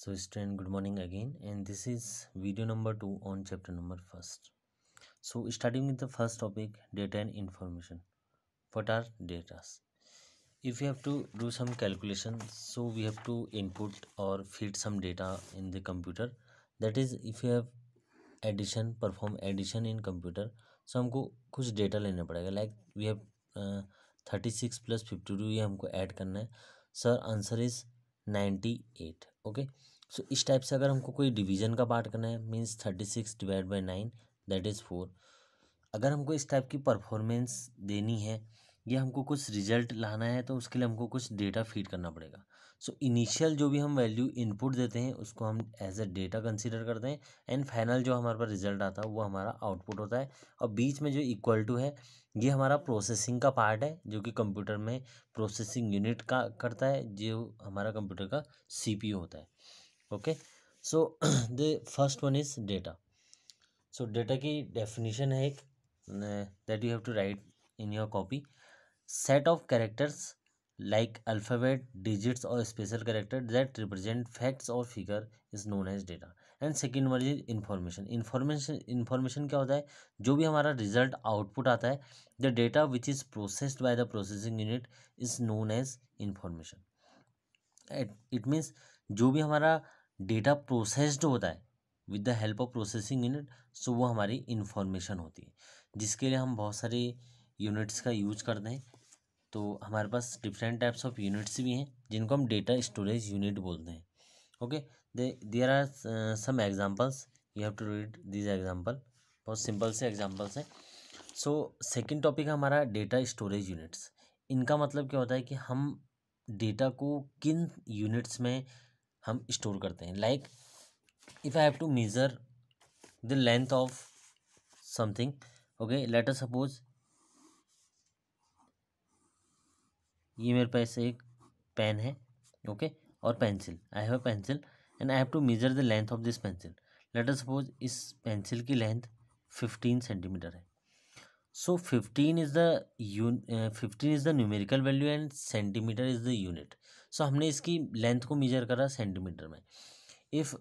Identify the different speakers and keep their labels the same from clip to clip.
Speaker 1: so student good morning again and this is video number 2 on chapter number 1st so starting with the first topic data and information what are data if you have to do some calculation so we have to input or feed some data in the computer that is if you have addition perform addition in computer so हमको कुछ data लेना पड़ेगा like we have thirty six plus fifty two ये हमको add करना है sir answer is ninety eight okay so इस type से अगर हमको कोई डिवीजन का पार्ट करना है means thirty six divide by nine that is four अगर हमको इस टाइप की परफॉर्मेंस देनी है या हमको कुछ रिजल्ट लाना है तो उसके लिए हमको कुछ डेटा फीड करना पड़ेगा सो इनिशियल जो भी हम वैल्यू इनपुट देते हैं उसको हम एज अ डेटा कंसिडर करते हैं एंड फाइनल जो हमारे पास रिजल्ट आता है वो हमारा आउटपुट होता है और बीच में जो इक्वल टू है ये हमारा प्रोसेसिंग का पार्ट है जो कि कंप्यूटर में प्रोसेसिंग यूनिट का करता है जो हमारा कंप्यूटर का सी होता है okay so the first one is data so data की डेफिनेशन है एक that you have to write in your copy set of characters like alphabet digits और special character that represent facts और figure is known as data and second one is information information information क्या होता है जो भी हमारा result output आता है the data which is processed by the processing unit is known as information it means जो भी हमारा डेटा प्रोसेस्ड होता है with the help of processing unit so वो हमारी इन्फॉर्मेशन होती है जिसके लिए हम बहुत सारी यूनिट्स का यूज करते हैं तो हमारे पास डिफरेंट टाइप्स ऑफ यूनिट्स भी हैं जिनको हम डेटा स्टोरेज यूनिट बोलते हैं okay there are some examples you have to read this example बहुत सिंपल से एग्जाम्पल्स हैं सो सेकेंड टॉपिक हमारा डेटा स्टोरेज यूनिट्स इनका मतलब क्या होता है कि हम डेटा को किन यूनिट्स में हम स्टोर करते हैं like if I have to measure the length of something okay later suppose ये मेरे पास एक पेन है ओके और pencil I have a pencil and I have to measure the length of this pencil later suppose इस pencil की length fifteen centimetre है so fifteen is the fifteen is the numerical value and centimetre is the unit so हमने इसकी length को measure करा centimetre में if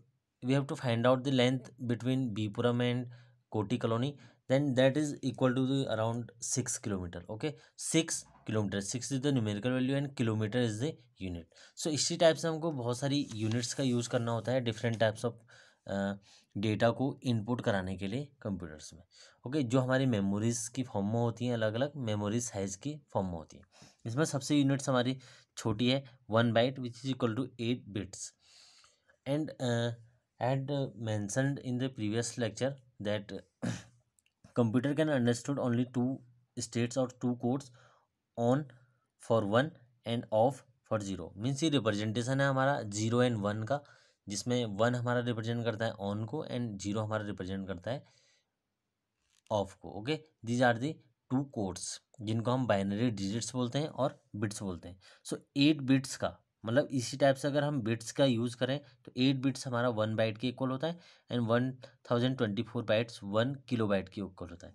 Speaker 1: we have to find out the length between बीपुरम and Koti colony then that is equal to the around six kilometre okay six kilometre six is the numerical value and kilometre is the unit so इसी type से हमको बहुत सारी units का use करना होता है डिफरेंट टाइप्स ऑफ डेटा को इनपुट कराने के लिए कंप्यूटर्स में ओके okay, जो हमारी मेमोरीज़ की फॉर्म में होती हैं अलग अलग मेमोरी साइज़ की फॉर्म में होती हैं इसमें सबसे यूनिट्स हमारी छोटी है one byte which is equal to eight bits and had mentioned in the previous lecture that computer can understood only two states और two codes on for one and off for zero means ये representation है हमारा zero and one का जिसमें one हमारा represent करता है on को एंड जीरो हमारा रिप्रेजेंट करता है ऑफ को okay these are the two codes जिनको हम बाइनरी डिजिट्स बोलते हैं और बिट्स बोलते हैं सो एट बिट्स का मतलब इसी टाइप से अगर हम बिट्स का यूज़ करें तो एट बिट्स हमारा वन बाइट के इक्वल होता है and one thousand twenty four bytes one kilobyte के इक्वल होता है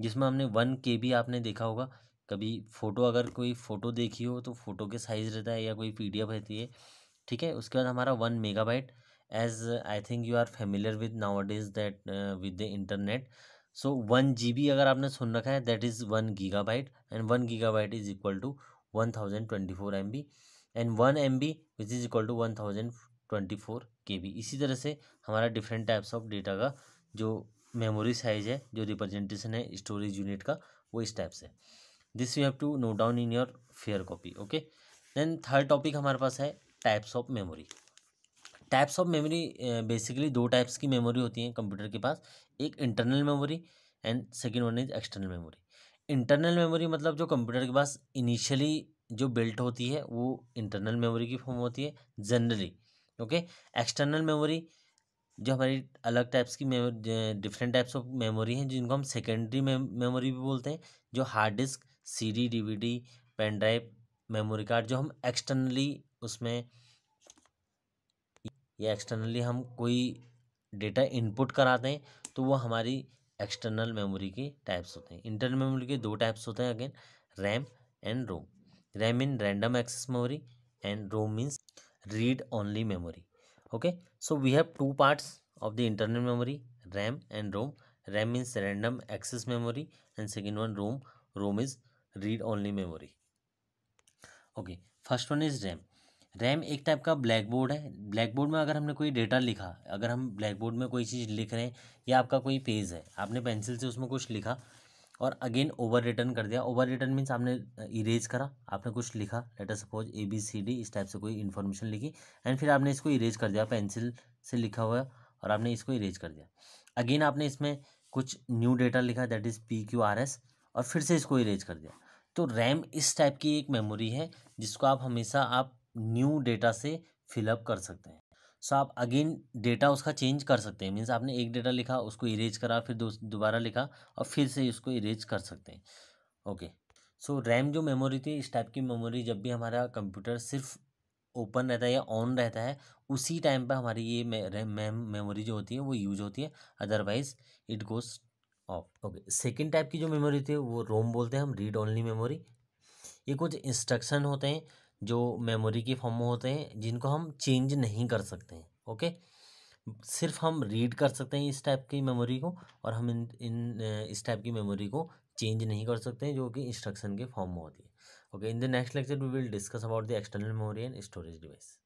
Speaker 1: जिसमें हमने वन के भी आपने देखा होगा कभी फ़ोटो अगर कोई फ़ोटो देखी हो तो फ़ोटो के साइज़ रहता है या कोई पी रहती है ठीक है उसके बाद हमारा one megabyte as I think you are familiar with now is that with the internet so one G B अगर आपने सुन रखा है that is one gigabyte and one gigabyte is equal to one thousand twenty four M B and one M B which is equal to one thousand twenty four K B इसी तरह से हमारा different types of data का जो memory size है जो representation है storage unit का वो इस टाइप से this you have to note down in your fair copy okay then third topic हमारे पास है types of memory types of memory basically दो टाइप्स की मेमोरी होती हैं कंप्यूटर के पास एक internal memory and second one is external memory internal memory मतलब जो कंप्यूटर के पास इनिशियली जो बिल्ट होती है वो इंटरनल मेमोरी की फॉर्म होती है जनरली ओके एक्सटर्नल मेमोरी जो हमारी अलग टाइप्स की memory different types of memory हैं जिनको हम सेकेंडरी मेमोरी भी बोलते हैं जो hard disk CD DVD pen drive memory card जो हम एक्सटर्नली उसमें या एक्सटर्नली हम कोई डेटा इनपुट कराते हैं तो वो हमारी एक्सटर्नल मेमोरी के टाइप्स होते हैं इंटरनल मेमोरी के दो टाइप्स होते हैं again RAM and ROM RAM in random access memory and ROM means read only memory okay so we have two parts of the internal memory RAM and ROM RAM means random access memory and second one ROM ROM is read only memory okay first one is RAM RAM एक type का blackboard है blackboard में अगर हमने कोई data लिखा अगर हम ब्लैक बोर्ड में कोई चीज़ लिख रहे हैं या आपका कोई पेज है आपने पेंसिल से उसमें कुछ लिखा और अगेन ओवर रिटर्न कर दिया ओवर रिटर्न मीन्स आपने इरेज करा आपने कुछ लिखा later suppose A B C D इस टाइप से कोई इन्फॉर्मेशन लिखी एंड फिर आपने इसको इरेज कर दिया पेंसिल से लिखा हुआ और आपने इसको इरेज कर दिया अगेन आपने इसमें कुछ न्यू डेटा लिखा that is P Q R S और फिर से इसको इरेज कर दिया तो रैम इस टाइप की एक मेमोरी है जिसको आप हमेशा आप न्यू डेटा से फिलअप कर सकते हैं सो आप अगेन डेटा उसका चेंज कर सकते हैं मीन्स आपने एक डेटा लिखा उसको इरेज करा फिर दोबारा लिखा और फिर से इसको इरेज कर सकते हैं ओके सो रैम जो मेमोरी थी इस टाइप की मेमोरी जब भी हमारा कंप्यूटर सिर्फ ओपन रहता है या ऑन रहता है उसी टाइम पर हमारी ये रैम मेमोरी जो होती है वो यूज होती है otherwise it goes off okay second type की जो मेमोरी थी वो रोम बोलते हैं हम रीड ओनली मेमोरी ये कुछ इंस्ट्रक्शन होते हैं जो मेमोरी के फॉर्म में होते हैं जिनको हम चेंज नहीं कर सकते हैं ओके सिर्फ हम रीड कर सकते हैं इस टाइप की मेमोरी को और हम इन इन इस टाइप की मेमोरी को चेंज नहीं कर सकते हैं जो कि इंस्ट्रक्शन के फॉर्म में होती है okay in the next lecture we will discuss about the external memory and storage device